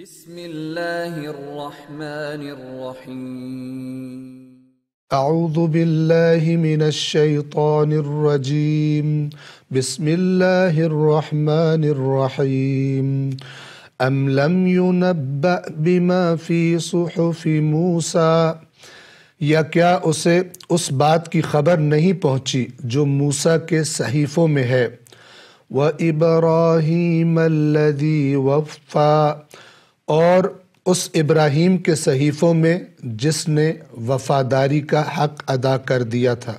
بسم الله الرحمن الرحيم أعوذ بالله من الشيطان الرجيم بسم الله الرحمن الرحيم أم لم ينبأ بما في صحف موسى یا کیا اسے اس بات کی خبر نہیں پہنچی جو موسیٰ کے صحیفوں میں ہے وَإِبْرَاهِيمَ الذي وفا اور اس ابراہیم کے صحیفوں میں جس نے وفاداری کا حق ادا کر دیا تھا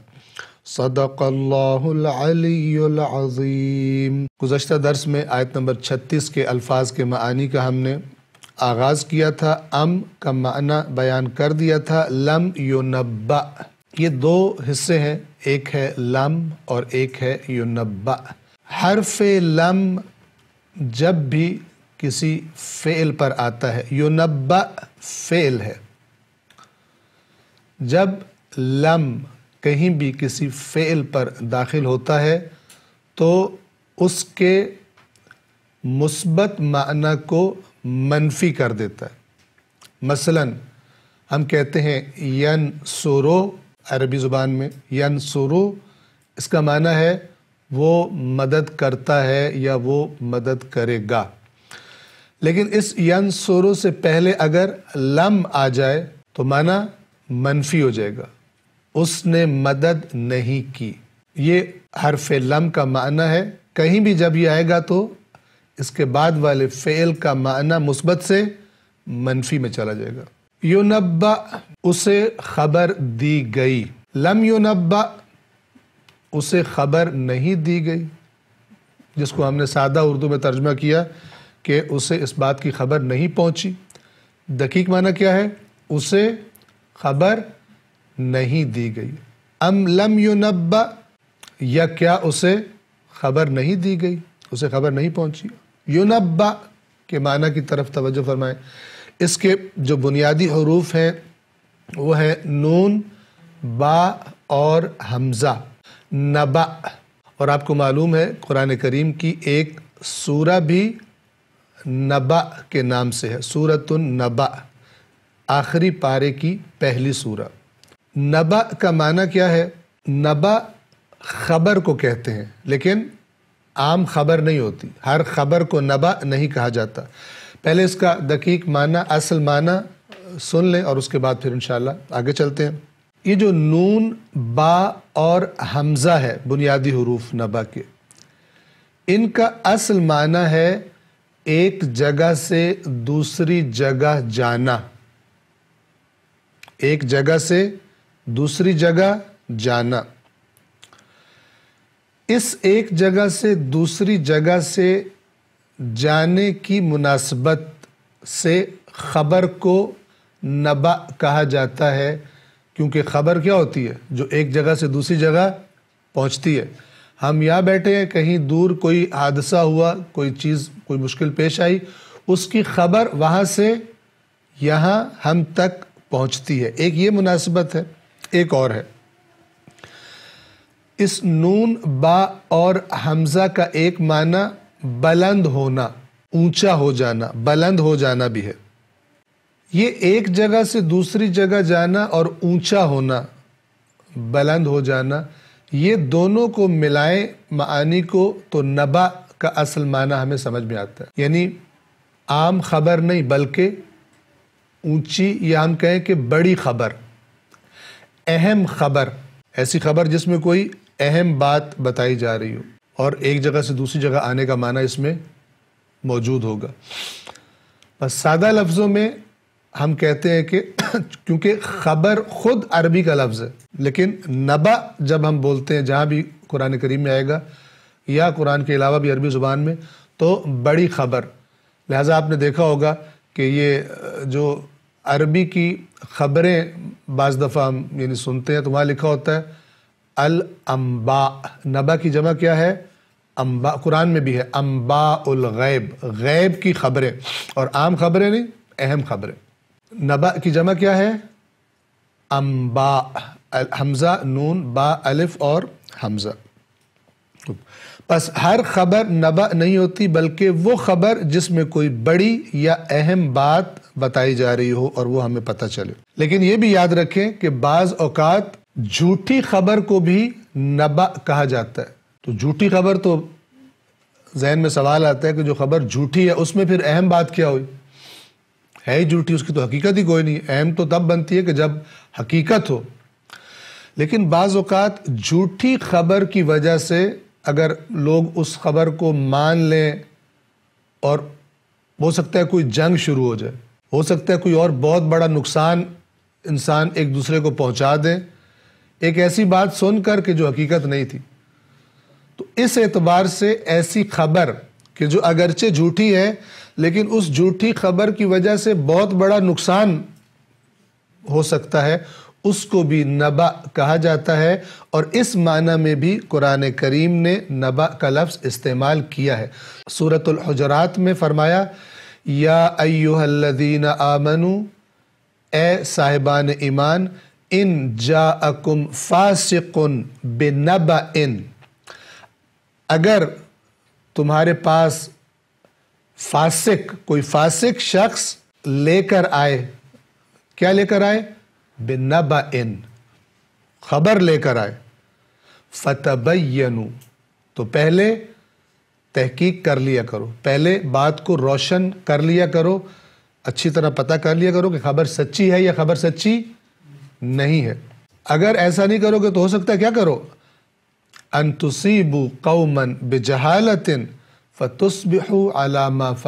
صدق اللہ العلی العظیم گزشتہ درس میں آیت نمبر چھتیس کے الفاظ کے معنی کا ہم نے آغاز کیا تھا ام کا معنی بیان کر دیا تھا لم یونبا یہ دو حصے ہیں ایک ہے لم اور ایک ہے یونبا حرف لم جب بھی کسی فعل پر آتا ہے یونبع فعل ہے جب لم کہیں بھی کسی فعل پر داخل ہوتا ہے تو اس کے مثبت معنی کو منفی کر دیتا ہے مثلا ہم کہتے ہیں ین سورو عربی زبان میں ین سورو اس کا معنی ہے وہ مدد کرتا ہے یا وہ مدد کرے گا لیکن اس ین سورو سے پہلے اگر لم آ جائے تو مانا منفی ہو جائے گا اس نے مدد نہیں کی یہ حرف لم کا معنی ہے کہیں بھی جب یہ آئے گا تو اس کے بعد والے فعل کا معنی مثبت سے منفی میں چلا جائے گا یونبا اسے خبر دی گئی لم یونبا اسے خبر نہیں دی گئی جس کو ہم نے سادہ اردو میں ترجمہ کیا کہ اسے اس بات کی خبر نہیں پہنچی دقیق معنی کیا ہے اسے خبر نہیں دی گئی ام لم یونبا یا کیا اسے خبر نہیں دی گئی اسے خبر نہیں پہنچی یونبا کے معنی کی طرف توجہ فرمائیں اس کے جو بنیادی حروف ہیں وہ ہیں نون با اور حمزہ نبا اور آپ کو معلوم ہے قرآن کریم کی ایک سورہ بھی نبا کے نام سے ہے سورت النبع آخری پارے کی پہلی سورہ نبا کا معنی کیا ہے نبا خبر کو کہتے ہیں لیکن عام خبر نہیں ہوتی ہر خبر کو نبا نہیں کہا جاتا پہلے اس کا دقیق معنی اصل معنی سن لیں اور اس کے بعد پھر انشاءاللہ آگے چلتے ہیں یہ جو نون با اور حمزہ ہے بنیادی حروف نبا کے ان کا اصل معنی ہے ایک جگہ سے دوسری جگہ جانا ایک جگہ سے دوسری جگہ جانا اس ایک جگہ سے دوسری جگہ سے جانے کی مناسبت سے خبر کو نبا کہا جاتا ہے کیونکہ خبر کیا ہوتی ہے جو ایک جگہ سے دوسری جگہ پہنچتی ہے ہم یا بیٹھے ہیں کہیں دور کوئی حادثہ ہوا کوئی چیز کوئی مشکل پیش آئی اس کی خبر وہاں سے یہاں ہم تک پہنچتی ہے ایک یہ مناسبت ہے ایک اور ہے اس نون با اور حمزہ کا ایک معنی بلند ہونا اونچا ہو جانا بلند ہو جانا بھی ہے یہ ایک جگہ سے دوسری جگہ جانا اور اونچا ہونا بلند ہو جانا یہ دونوں کو ملائیں معانی کو تو نبا کا اصل معنی ہمیں سمجھ میں آتا ہے یعنی عام خبر نہیں بلکہ اونچی یا ہم کہیں کہ بڑی خبر اہم خبر ایسی خبر جس میں کوئی اہم بات بتائی جا رہی ہو اور ایک جگہ سے دوسری جگہ آنے کا معنی اس میں موجود ہوگا بس سادہ لفظوں میں ہم کہتے ہیں کہ کیونکہ خبر خود عربی کا لفظ ہے لیکن نبا جب ہم بولتے ہیں جہاں بھی قرآن کریم میں آئے گا یا قرآن کے علاوہ بھی عربی زبان میں تو بڑی خبر لہٰذا آپ نے دیکھا ہوگا کہ یہ جو عربی کی خبریں بعض دفعہ ہم یعنی سنتے ہیں تو وہاں لکھا ہوتا ہے الامبا نبا کی جمع کیا ہے امبا قرآن میں بھی ہے امبا الغیب غیب کی خبریں اور عام خبریں نہیں اہم خبریں نبا کی جمع کیا ہے امبا حمزہ نون با الف اور حمزہ بس ہر خبر نبا نہیں ہوتی بلکہ وہ خبر جس میں کوئی بڑی یا اہم بات بتائی جا رہی ہو اور وہ ہمیں پتہ چلے لیکن یہ بھی یاد رکھیں کہ بعض اوقات جھوٹی خبر کو بھی نبا کہا جاتا ہے تو جھوٹی خبر تو ذہن میں سوال آتا ہے کہ جو خبر جھوٹی ہے اس میں پھر اہم بات کیا ہوئی ہے ہی جھوٹی اس کی تو حقیقت ہی کوئی نہیں اہم تو تب بنتی ہے کہ جب حقیقت ہو لیکن بعض اوقات جھوٹی خبر کی وجہ سے اگر لوگ اس خبر کو مان لیں اور ہو سکتا ہے کوئی جنگ شروع ہو جائے ہو سکتا ہے کوئی اور بہت بڑا نقصان انسان ایک دوسرے کو پہنچا دیں ایک ایسی بات سن کر کہ جو حقیقت نہیں تھی تو اس اعتبار سے ایسی خبر کہ جو اگرچہ جھوٹی ہے لیکن اس جھوٹی خبر کی وجہ سے بہت بڑا نقصان ہو سکتا ہے اس کو بھی نبا کہا جاتا ہے اور اس معنی میں بھی قرآن کریم نے نبا کا لفظ استعمال کیا ہے سورة الحجرات میں فرمایا یا ایوہ الذین آمنو اے صاحبان ایمان ان جا اکم فاس اگر تمہارے پاس فاسق کوئی فاسق شخص لے کر آئے کیا لے کر آئے بنا ان خبر لے کر آئے فتبینو تو پہلے تحقیق کر لیا کرو پہلے بات کو روشن کر لیا کرو اچھی طرح پتہ کر لیا کرو کہ خبر سچی ہے یا خبر سچی نہیں ہے اگر ایسا نہیں کرو گے تو ہو سکتا ہے کیا کرو انتسیب قومن بجہالتن فَعَلْتُمْ علامہ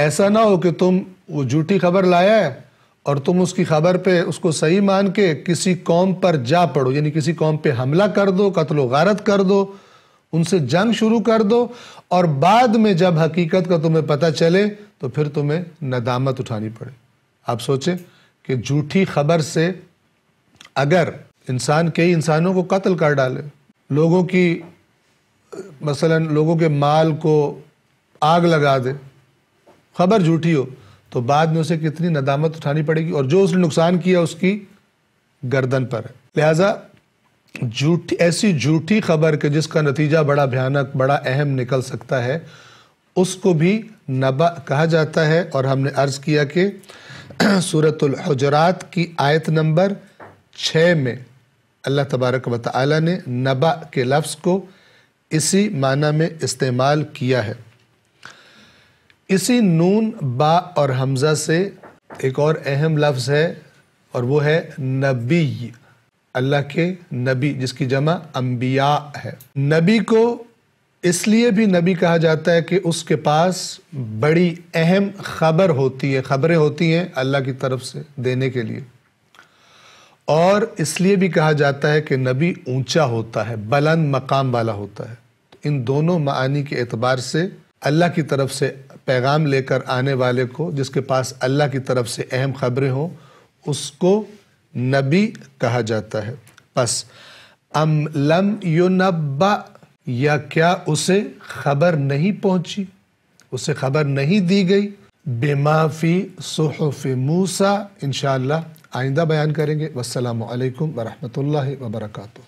ایسا نہ ہو کہ تم وہ جھوٹی خبر لایا ہے اور تم اس کی خبر پہ اس کو صحیح مان کے کسی قوم پر جا پڑو یعنی کسی قوم پہ حملہ کر دو قتل و غارت کر دو ان سے جنگ شروع کر دو اور بعد میں جب حقیقت کا تمہیں پتہ چلے تو پھر تمہیں ندامت اٹھانی پڑے آپ سوچیں کہ جھوٹی خبر سے اگر انسان کئی انسانوں کو قتل کر ڈالے لوگوں کی مثلا لوگوں کے مال کو آگ لگا دے خبر جھوٹی ہو تو بعد میں اسے کتنی ندامت اٹھانی پڑے گی اور جو اس نے نقصان کیا اس کی گردن پر ہے لہٰذا جھوٹ ایسی جھوٹی خبر کے جس کا نتیجہ بڑا بھیانک بڑا اہم نکل سکتا ہے اس کو بھی نبا کہا جاتا ہے اور ہم نے عرض کیا کہ سورت الحجرات کی آیت نمبر چھ میں اللہ تبارک و تعالیٰ نے نبا کے لفظ کو اسی معنی میں استعمال کیا ہے اسی نون با اور حمزہ سے ایک اور اہم لفظ ہے اور وہ ہے نبی اللہ کے نبی جس کی جمع انبیاء ہے نبی کو اس لیے بھی نبی کہا جاتا ہے کہ اس کے پاس بڑی اہم خبر ہوتی ہے خبریں ہوتی ہیں اللہ کی طرف سے دینے کے لیے اور اس لیے بھی کہا جاتا ہے کہ نبی اونچا ہوتا ہے بلند مقام والا ہوتا ہے تو ان دونوں معانی کے اعتبار سے اللہ کی طرف سے پیغام لے کر آنے والے کو جس کے پاس اللہ کی طرف سے اہم خبریں ہوں اس کو نبی کہا جاتا ہے پس ام لم یونبا یا کیا اسے خبر نہیں پہنچی اسے خبر نہیں دی گئی بے معافی موسا موسیٰ انشاءاللہ آئندہ بیان کریں گے والسلام علیکم ورحمۃ اللہ وبرکاتہ